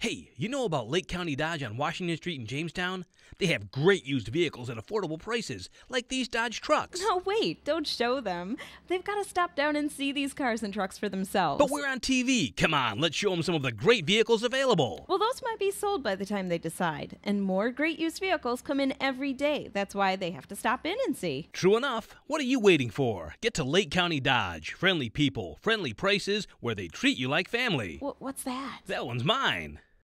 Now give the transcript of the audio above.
Hey, you know about Lake County Dodge on Washington Street in Jamestown? They have great used vehicles at affordable prices, like these Dodge trucks. No, wait, don't show them. They've got to stop down and see these cars and trucks for themselves. But we're on TV. Come on, let's show them some of the great vehicles available. Well, those might be sold by the time they decide, and more great used vehicles come in every day. That's why they have to stop in and see. True enough. What are you waiting for? Get to Lake County Dodge. Friendly people, friendly prices, where they treat you like family. W what's that? That one's mine.